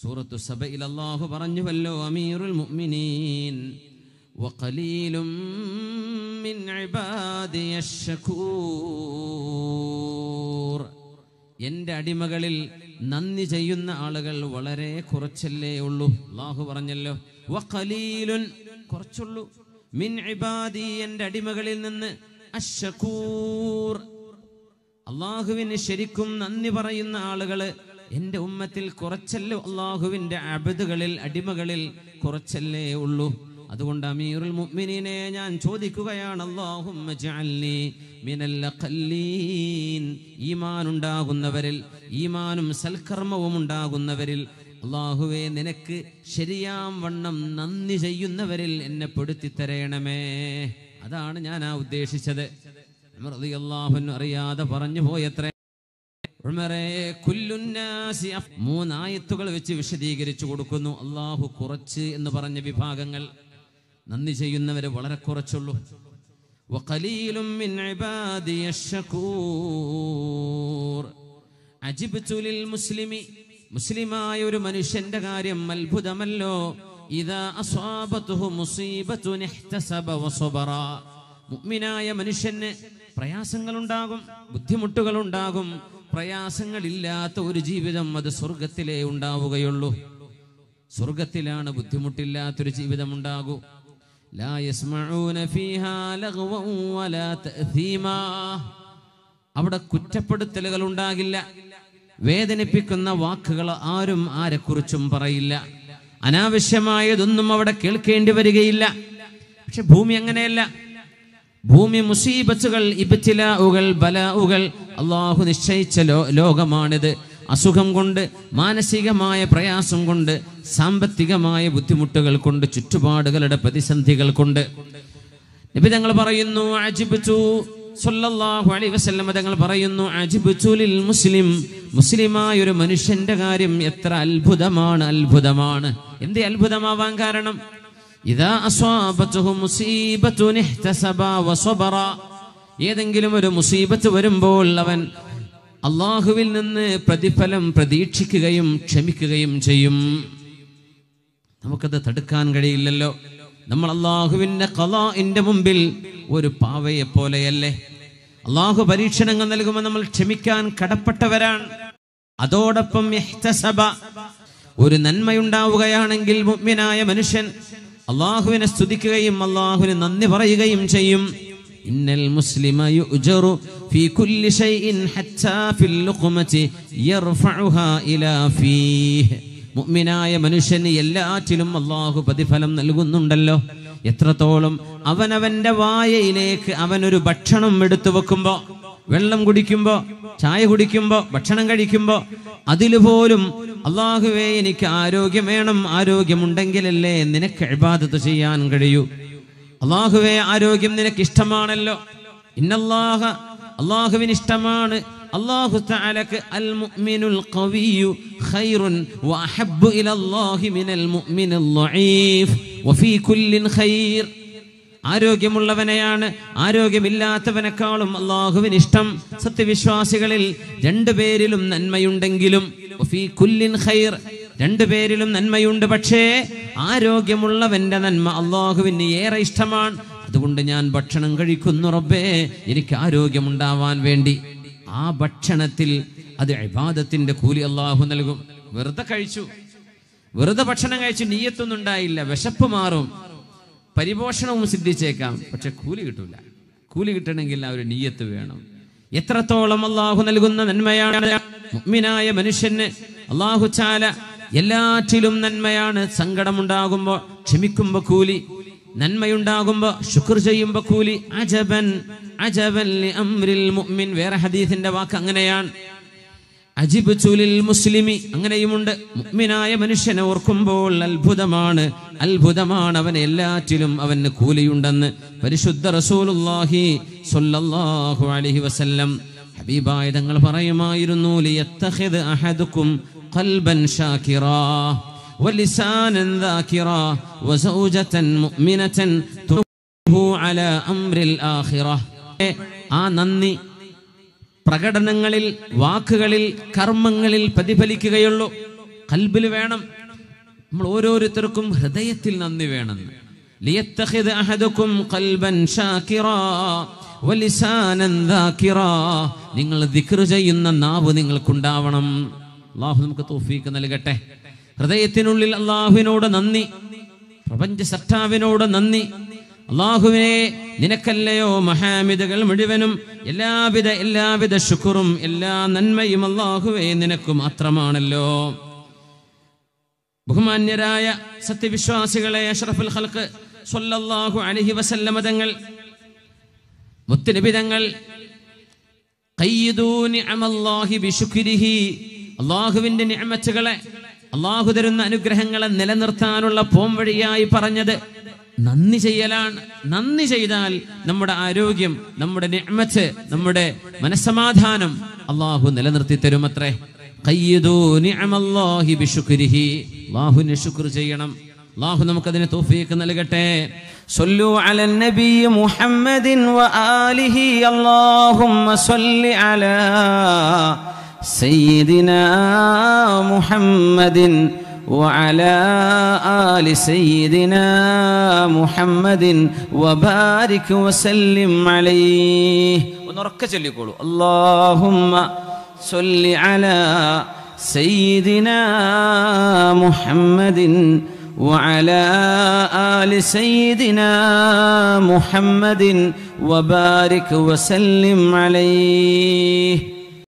സൂറത്തു സബയിൽ അള്ളാഹു പറഞ്ഞുവല്ലോ അമീറുൽ മുഅ്മിനീൻ വഖലീലുൻ മിൻ عبادي എൻ്റെ അടിമകളിൽ നന്ദി ചെയ്യുന്ന ആളുകൾ വളരെ കുറച്ചല്ലേ ഉള്ളൂ അള്ളാഹു പറഞ്ഞല്ലോ വഖലീലുൻ കുറച്ചുള്ളൂ മിൻ ഇബാദി എൻ്റെ അടിമകളിൽ നിന്ന് അശ്ശകൂർ അള്ളാഹുവിന് ശരിക്കും നന്ദി പറയുന്ന ആളുകള് എന്റെ ഉമ്മത്തിൽ കുറച്ചല്ലേ അള്ളാഹുവിന്റെ അബദുകളിൽ അടിമകളിൽ കുറച്ചല്ലേ ഉള്ളൂ അതുകൊണ്ട് അമീറുൽ മുഅ്മിനീനെ ഞാൻ ചോദിക്കുകയാണ് അല്ലാഹുമ്മ ജഅൽനി മിനൽ ഖല്ലീൻ ഈമാൻ ഉണ്ടാകുന്നവരിൽ ഈമാനും സൽക്കർമ്മവും ഉണ്ടാകുന്നവരിൽ അള്ളാഹുവെ നിനക്ക് ശരിയാം വണ്ണം നന്ദി ചെയ്യുന്നവരിൽ എന്നെ പെടുത്തി തരയണമേ അതാണ് ഞാൻ ആ ഉദ്ദേശിച്ചത് അറിയാതെ പറഞ്ഞു പോയത്രേ കുല്ലുന്നാസി മൂന്നായത്തുകൾ വെച്ച് വിശദീകരിച്ചു കൊടുക്കുന്നു അള്ളാഹു കുറച്ച് എന്ന് പറഞ്ഞ വിഭാഗങ്ങൾ നന്ദി ചെയ്യുന്നവരെ വളരെ കുറച്ചുള്ളൂ മുസ്ലിമി മുസ്ലിമായ ഒരു മനുഷ്യന്റെ കാര്യം അത്ഭുതമല്ലോ ഇതാ മനുഷ്യന് പ്രയാസങ്ങളുണ്ടാകും ബുദ്ധിമുട്ടുകളുണ്ടാകും പ്രയാസങ്ങളില്ലാത്ത ഒരു ജീവിതം അത് സ്വർഗത്തിലേ ഉണ്ടാവുകയുള്ളൂ സ്വർഗത്തിലാണ് ബുദ്ധിമുട്ടില്ലാത്തൊരു ജീവിതം ഉണ്ടാകൂ അവിടെ കുറ്റപ്പെടുത്തലുകൾ ഉണ്ടാകില്ല വേദനിപ്പിക്കുന്ന വാക്കുകൾ ആരും ആരെക്കുറിച്ചും പറയില്ല അനാവശ്യമായതൊന്നും അവിടെ കേൾക്കേണ്ടി വരികയില്ല പക്ഷെ ഭൂമി അങ്ങനെയല്ല ഭൂമി മുസീബത്തുകൾ ഇബിറ്റിലാവുകൾ ബലാവുകൾ അള്ളാഹു നിശ്ചയിച്ച ലോ ലോകമാണിത് അസുഖം കൊണ്ട് മാനസികമായ പ്രയാസം കൊണ്ട് സാമ്പത്തികമായ ബുദ്ധിമുട്ടുകൾ കൊണ്ട് ചുറ്റുപാടുകളുടെ പ്രതിസന്ധികൾ കൊണ്ട് നബി തങ്ങൾ പറയുന്നു അജിബിച്ചു സല്ലല്ലാഹു അലൈഹി വസല്ലം തങ്ങൾ പറയുന്നു അജിബുലിൽ മുസ്ലിം മുസ്ലിമായ ഒരു മനുഷ്യന്റെ കാര്യം എത്ര അത്ഭുതമാണ് അത്ഭുതമാണ് എന്ത് അത്ഭുതമാവാൻ കാരണം ഇതാ അസ്വാബത്തുഹു മുസീബത്തുൻ ഇഹ്തസബ വസബറ ഏതെങ്കിലും ഒരു മുസീബത്ത് വരുമ്പോൾ അവൻ അള്ളാഹുവിൽ നിന്ന് പ്രതിഫലം പ്രതീക്ഷിക്കുകയും ക്ഷമിക്കുകയും ചെയ്യും നമുക്കത് തടുക്കാൻ കഴിയില്ലല്ലോ നമ്മൾ അള്ളാഹുവിൻ്റെ കല മുമ്പിൽ ഒരു പാവയെ പോലെയല്ലേ അള്ളാഹു പരീക്ഷണങ്ങൾ നൽകുമ്പോൾ നമ്മൾ ക്ഷമിക്കാൻ കടപ്പെട്ടവരാണ് അതോടൊപ്പം ഒരു നന്മയുണ്ടാവുകയാണെങ്കിൽ മുഗ്മിനായ മനുഷ്യൻ അള്ളാഹുവിനെ സ്തുതിക്കുകയും അള്ളാഹുവിന് നന്ദി പറയുകയും ചെയ്യും إن المسلم يؤجر في كل شيء حتى في اللقمة يرفعها إلى فيه മുഗ്മിനായ മനുഷ്യന് എല്ലാറ്റിലും അള്ളാഹു പ്രതിഫലം നൽകുന്നുണ്ടല്ലോ എത്രത്തോളം അവനവന്റെ വായയിലേക്ക് അവനൊരു ഭക്ഷണം എടുത്തു വെക്കുമ്പോ വെള്ളം കുടിക്കുമ്പോ ചായ കുടിക്കുമ്പോ ഭക്ഷണം കഴിക്കുമ്പോ അതിലുപോലും അള്ളാഹുവേ എനിക്ക് ആരോഗ്യം വേണം ആരോഗ്യമുണ്ടെങ്കിലല്ലേ നിനക്ക് ഇബാദത്ത് ചെയ്യാൻ കഴിയൂ അള്ളാഹുവെ ആരോഗ്യം നിനക്ക് ഇഷ്ടമാണല്ലോ ഇന്നല്ലാഹ അള്ളാഹുവിന് ഇഷ്ടമാണ് തആലക്ക് അൽ ഖവിയു മിനൽ ളഈഫ് കുല്ലിൻ ഖൈർ ആരോഗ്യമുള്ളവനെയാണ് ആരോഗ്യമില്ലാത്തവനെക്കാളും അള്ളാഹുവിന് ഇഷ്ടം സത്യവിശ്വാസികളിൽ രണ്ടുപേരിലും നന്മയുണ്ടെങ്കിലും കുല്ലിൻ ഖൈർ രണ്ടുപേരിലും നന്മയുണ്ട് പക്ഷേ ആരോഗ്യമുള്ളവന്റെ നന്മ അള്ളാഹുവിന് ഏറെ ഇഷ്ടമാണ് അതുകൊണ്ട് ഞാൻ ഭക്ഷണം കഴിക്കുന്നു റബ്ബേ എനിക്ക് ആരോഗ്യമുണ്ടാവാൻ വേണ്ടി ആ ഭക്ഷണത്തിൽ അത് അബാദത്തിൻ്റെ കൂലി അള്ളാഹു നൽകും വെറുതെ കഴിച്ചു വെറുതെ ഭക്ഷണം കഴിച്ചു നീയത്തൊന്നും ഉണ്ടായില്ല വിശപ്പ് മാറും പരിപോഷണവും സിദ്ധിച്ചേക്കാം പക്ഷെ കൂലി കിട്ടൂല കൂലി കിട്ടണമെങ്കിൽ ആ ഒരു നീയത്ത് വേണം എത്രത്തോളം അള്ളാഹു നൽകുന്ന നന്മയാണ് മനുഷ്യന് അള്ളാഹു ചാല എല്ലാറ്റിലും നന്മയാണ് സങ്കടമുണ്ടാകുമ്പോൾ ക്ഷമിക്കുമ്പോൾ കൂലി നന്മയുണ്ടാകുമ്പോൾ ശുക്ർ ചെയ്യുമ്പോൾ കൂലി അജബൻ അജബൻ മുഅ്മിൻ വേറെ ഹദീസിന്റെ വാക്ക് അങ്ങനെയാണ് അജിബ് ചുലിൽ മുസ്ലിമി അങ്ങനെയുമുണ്ട് മുഗ്മിനായ മനുഷ്യനെ ഓർക്കുമ്പോൾ അത്ഭുതമാണ് അത്ഭുതമാണ് അവൻ എല്ലാറ്റിലും അവന് കൂലിയുണ്ടെന്ന് പരിശുദ്ധ റസൂലുല്ലാഹി സൊല്ലാഹു അലഹി വസല്ലം ഹബീബായ തങ്ങൾ പറയുമായിരുന്നു അഹദുക്കും قلبا شاكرا ولسانا ذاكرا وزوجة مؤمنة تنبه على أمر الآخرة آنني പ്രകടനങ്ങളിൽ വാക്കുകളിൽ കർമ്മങ്ങളിൽ പ്രതിഫലിക്കുകയുള്ളൂ കൽബിൽ വേണം നമ്മൾ ഓരോരുത്തർക്കും ഹൃദയത്തിൽ നന്ദി വേണമെന്ന് ലിയത്തഖിദ് അഹദുക്കും ഖൽബൻ ഷാകിറാ നിങ്ങൾ ദിക്ർ ചെയ്യുന്ന നാവ് നിങ്ങൾക്കുണ്ടാവണം അള്ളാഹു നമുക്ക് തോഫീക്ക് നൽകട്ടെ ഹൃദയത്തിനുള്ളിൽ അള്ളാഹുവിനോട് നന്ദി പ്രപഞ്ച സർട്ടാവിനോട് നന്ദി അള്ളാഹുവിനെ നിനക്കല്ലയോ മഹാമിതകൾ മുഴുവനും എല്ലാവിധ എല്ലാവിധ ശുക്റും എല്ലാ നന്മയും അള്ളാഹുവെ നിനക്ക് മാത്രമാണല്ലോ ബഹുമാന്യരായ സത്യവിശ്വാസികളെ അഷറഫുൽ ഹൽക്ക് സൊല്ലാഹു അലഹി വസല്ലമതങ്ങൾ മുത്തുനിബിതങ്ങൾ കയ്യദൂനി ബിശുക്രിഹി അള്ളാഹുവിന്റെ ഞാമച്ചുകളെ അള്ളാഹു തരുന്ന അനുഗ്രഹങ്ങളെ നിലനിർത്താനുള്ള പോംവഴിയായി പറഞ്ഞത് നന്ദി ചെയ്യലാണ് നന്ദി ചെയ്താൽ നമ്മുടെ ആരോഗ്യം നമ്മുടെ ഞാമച്ച് നമ്മുടെ മനസ്സമാധാനം അള്ളാഹു നിലനിർത്തി തരുമത്രേ അള്ളാഹുവിനെ ശുക്ർ ചെയ്യണം അള്ളാഹു നമുക്കതിന് തോഫീക്ക് നൽകട്ടെ സൊല്ലു അലൻ നബി മുഹമ്മദിൻ വ ആലിഹി അല്ലാഹുമ്മ സല്ലി അലാ سيدنا محمد وعلى آل سيدنا محمد وبارك وسلم عليه ونركز اللي يقولوا اللهم صل على سيدنا محمد وعلى آل سيدنا محمد وبارك وسلم عليه